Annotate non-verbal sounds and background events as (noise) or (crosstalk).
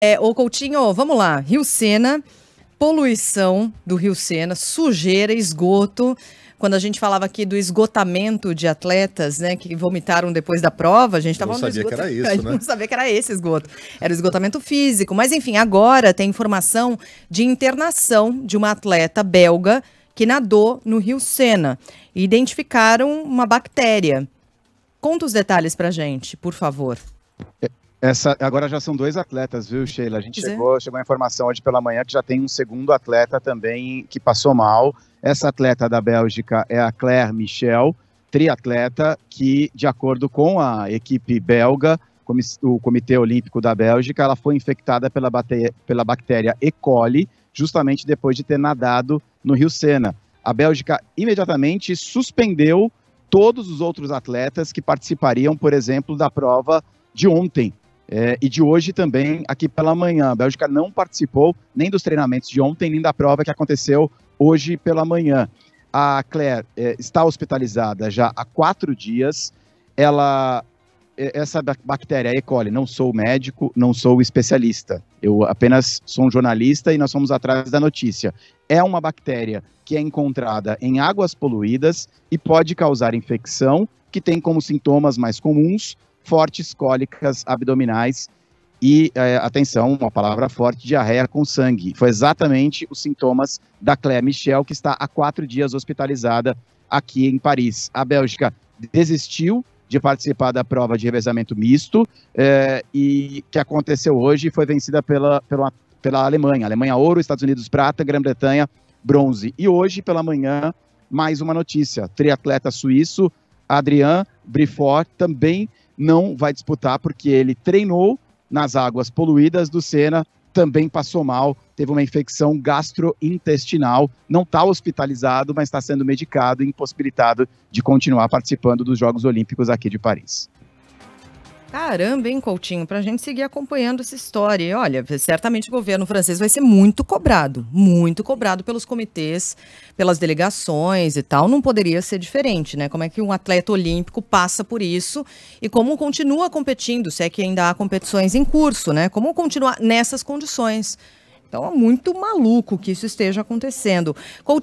É, ô Coutinho, vamos lá. Rio Sena, poluição do Rio Sena, sujeira, esgoto. Quando a gente falava aqui do esgotamento de atletas, né, que vomitaram depois da prova, a gente estava não sabia esgoto, que era isso, (laughs) a né? gente né? Não sabia que era esse esgoto. Era o esgotamento físico. Mas enfim, agora tem informação de internação de uma atleta belga que nadou no Rio Sena e identificaram uma bactéria. Conta os detalhes pra gente, por favor. É, essa, agora já são dois atletas, viu, Sheila? A gente é. chegou, chegou a informação hoje pela manhã que já tem um segundo atleta também que passou mal. Essa atleta da Bélgica é a Claire Michel, triatleta, que, de acordo com a equipe belga, o Comitê Olímpico da Bélgica, ela foi infectada pela, pela bactéria E. coli, justamente depois de ter nadado no Rio Sena. A Bélgica imediatamente suspendeu todos os outros atletas que participariam, por exemplo, da prova de ontem, é, e de hoje também, aqui pela manhã. A Bélgica não participou nem dos treinamentos de ontem, nem da prova que aconteceu hoje pela manhã. A Claire é, está hospitalizada já há quatro dias. Ela, é, essa bactéria E. coli, não sou médico, não sou especialista. Eu apenas sou um jornalista e nós fomos atrás da notícia. É uma bactéria que é encontrada em águas poluídas e pode causar infecção, que tem como sintomas mais comuns fortes cólicas abdominais e, é, atenção, uma palavra forte, diarreia com sangue. Foi exatamente os sintomas da Claire Michel, que está há quatro dias hospitalizada aqui em Paris. A Bélgica desistiu de participar da prova de revezamento misto é, e que aconteceu hoje foi vencida pela, pela, pela Alemanha. Alemanha ouro, Estados Unidos prata, Grã-Bretanha bronze. E hoje, pela manhã, mais uma notícia. Triatleta suíço, Adrian Brifort, também não vai disputar porque ele treinou nas águas poluídas do Senna, também passou mal, teve uma infecção gastrointestinal, não está hospitalizado, mas está sendo medicado e impossibilitado de continuar participando dos Jogos Olímpicos aqui de Paris. Caramba, hein, Coutinho, para a gente seguir acompanhando essa história. E olha, certamente o governo francês vai ser muito cobrado, muito cobrado pelos comitês, pelas delegações e tal. Não poderia ser diferente, né? Como é que um atleta olímpico passa por isso e como continua competindo, se é que ainda há competições em curso, né? Como continuar nessas condições? Então é muito maluco que isso esteja acontecendo. Coutinho,